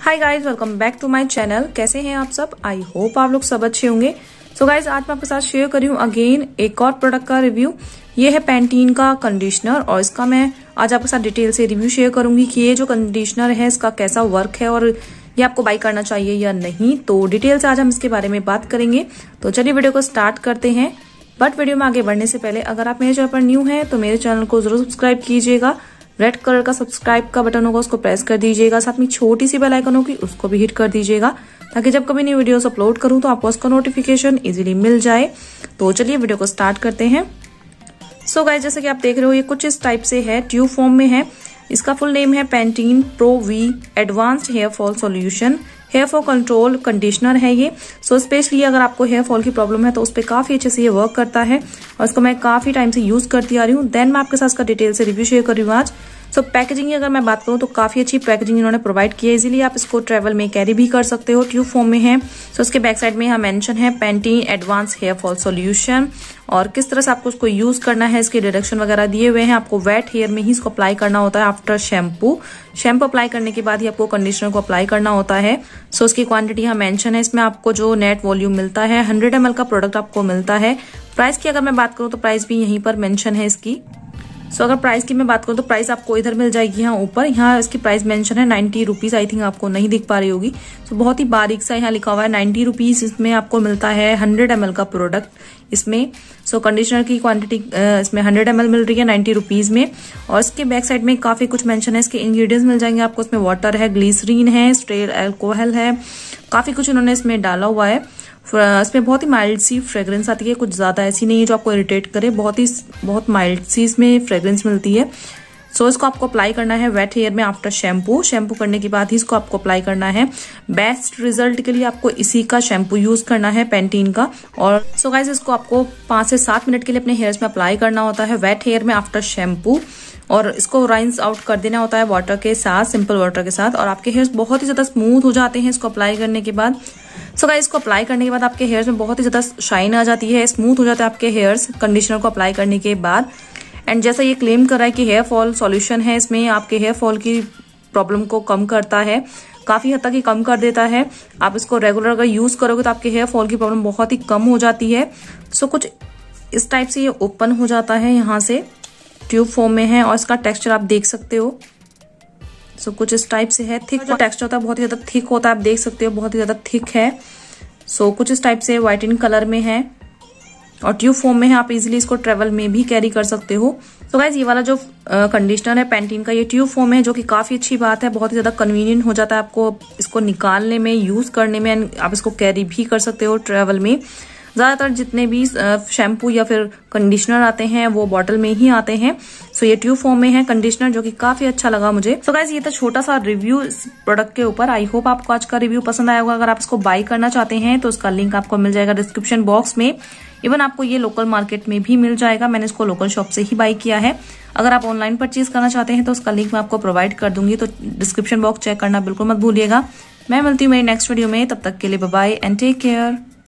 hi guys welcome back to my channel कैसे हैं आप सब आई होप आप लोग सब अच्छे होंगे सो गाइस गाइज आज मैं आपके साथ शेयर कर रही हूँ अगेन एक और प्रोडक्ट का रिव्यू ये है पैंटीन का कंडीशनर और इसका मैं आज आपके साथ डिटेल से रिव्यू शेयर करूंगी कि ये जो कंडीशनर है इसका कैसा वर्क है और ये आपको बाई करना चाहिए या नहीं तो डिटेल से आज हम इसके बारे में बात करेंगे तो चलिए वीडियो को स्टार्ट करते हैं बट वीडियो में आगे बढ़ने से पहले अगर आप मेरे चैनल पर न्यू है तो मेरे चैनल को जरूर सब्सक्राइब कीजिएगा रेड कलर का सब्सक्राइब का बटन होगा उसको प्रेस कर दीजिएगा साथ में छोटी सी बेल आइकन होगी उसको भी हिट कर दीजिएगा ताकि जब कभी नई वीडियोस अपलोड करूं तो आपको उसका नोटिफिकेशन इजीली मिल जाए तो चलिए वीडियो को स्टार्ट करते हैं सो so जैसे कि आप देख रहे हो ये कुछ इस टाइप से है ट्यूब फॉर्म में है इसका फुल नेम है Pantene Pro V advanced hair fall solution hair fall control conditioner है ये सो so, स्पेशली अगर आपको हेयर फॉल की प्रॉब्लम है तो उस पर काफ़ी अच्छे से ये वर्क करता है और इसको मैं काफ़ी टाइम से यूज़ करती आ रही हूँ देन मैं आपके साथ इसका डिटेल से रिव्यू शेयर कर रही हूँ आज सो पैकेजिंग की अगर मैं बात करूँ तो काफ़ी अच्छी पैकेजिंग इन्होंने प्रोवाइड की है इजीली आप इसको ट्रैवल में कैरी भी कर सकते हो ट्यूब फॉर्म में है सो so, इसके बैक साइड में यहाँ मेंशन है Pantene advance hair fall solution और किस तरह से आपको उसको यूज करना है इसके डायरेक्शन वगैरह दिए हुए हैं आपको वेट हेयर में ही इसको अप्लाई करना होता है आफ्टर शैम्पू शैम्पू अप्लाई करने के बाद ही आपको कंडीशनर को अप्लाई करना होता है सो so, उसकी क्वांटिटी यहाँ मेंशन है इसमें आपको जो नेट वॉल्यूम मिलता है हंड्रेड एम का प्रोडक्ट आपको मिलता है प्राइस की अगर मैं बात करूँ तो प्राइस भी यहीं पर मैंशन है इसकी सो so, अगर प्राइस की मैं बात करूँ तो प्राइस आपको इधर मिल जाएगी यहाँ ऊपर यहाँ इसकी प्राइस मेंशन है नाइन्टी रुपीज़ आई थिंक आपको नहीं दिख पा रही होगी सो so, बहुत ही बारीक सा यहाँ लिखा हुआ है नाइन्टी रुपीज़ इसमें आपको मिलता है हंड्रेड एम का प्रोडक्ट इसमें सो so, कंडीशनर की क्वांटिटी इसमें हंड्रेड एम मिल रही है नाइन्टी रुपीज़ में और इसके बैक साइड में काफ़ी कुछ मैंशन है इसके इंग्रीडियंट्स मिल जाएंगे आपको इसमें वाटर है ग्लीसरीन है स्ट्रेल एल्कोहल है काफ़ी कुछ इन्होंने इसमें डाला हुआ है इसमें बहुत ही माइल्ड सी फ्रेगरेंस आती है कुछ ज़्यादा ऐसी नहीं है जो आपको इरिटेट करे बहुत ही बहुत माइल्ड सी इसमें फ्रेगरेंस मिलती है सो इसको आपको अप्लाई करना है वेट हेयर में आफ्टर शैम्पू शैम्पू करने के बाद ही इसको आपको अप्लाई करना है बेस्ट रिजल्ट के लिए आपको इसी का शैम्पू यूज करना है पेंटीन का और सो so गाइज इसको आपको पांच से सात मिनट के लिए अपने हेयर्स में अप्लाई करना होता है वेट हेयर में आफ्टर शैम्पू और इसको राइंस आउट कर देना होता है वाटर के साथ सिंपल वाटर के साथ और आपके हेयर्स बहुत ही ज़्यादा स्मूथ हो जाते हैं इसको अप्लाई करने के बाद सो so गाइस इसको अप्लाई करने के बाद आपके हेयर्स में बहुत ही ज़्यादा शाइन आ जाती है स्मूथ हो जाता है आपके हेयर्स कंडीशनर को अप्लाई करने के बाद एंड जैसा ये क्लेम कर रहा है कि हेयर फॉल सॉल्यूशन है इसमें आपके हेयर फॉल की प्रॉब्लम को कम करता है काफ़ी हद तक ये कम कर देता है आप इसको रेगुलर अगर यूज़ करोगे तो आपके हेयर फॉल की प्रॉब्लम बहुत ही कम हो जाती है सो कुछ इस टाइप से ये ओपन हो जाता है यहाँ से ट्यूब फॉर्म में है और इसका टेक्सचर आप देख सकते हो सो कुछ इस टाइप से है थिक जो टेक्सचर होता है बहुत ही ज़्यादा थिक होता है आप देख सकते हो बहुत ही ज़्यादा थिक है सो कुछ इस टाइप से व्हाइट इन कलर में है और ट्यूब फॉर्म में है आप इजिली इसको ट्रेवल में भी कैरी कर सकते हो तो गाइज ये वाला जो कंडीशनर है पेंटिन का ये ट्यूब फॉर्म है जो कि काफ़ी अच्छी बात है बहुत ही ज़्यादा कन्वीनियंट हो जाता है आपको इसको निकालने में यूज़ करने में आप इसको कैरी भी कर सकते हो ट्रेवल में ज़्यादातर जितने भी शैम्पू या फिर कंडीशनर आते हैं वो बॉटल में ही आते हैं सो ये ट्यूब फॉर्म में है कंडीशनर जो कि काफी अच्छा लगा मुझे सो so गाइज ये था छोटा सा रिव्यू इस प्रोडक्ट के ऊपर आई होप आपको आज का रिव्यू पसंद आया होगा अगर आप इसको बाय करना चाहते हैं तो उसका लिंक आपको मिल जाएगा डिस्क्रिप्शन बॉक्स में इवन आपको ये लोकल मार्केट में भी मिल जाएगा मैंने इसको लोकल शॉप से ही बाई किया है अगर आप ऑनलाइन परचेज करना चाहते हैं तो उसका लिंक मैं आपको प्रोवाइड कर दूंगी तो डिस्क्रिप्शन बॉक्स चेक करना बिल्कुल मत भूलिएगा मैं मिलती हूँ मेरी नेक्स्ट वीडियो में तब तक के लिए बाय एंड टेक केयर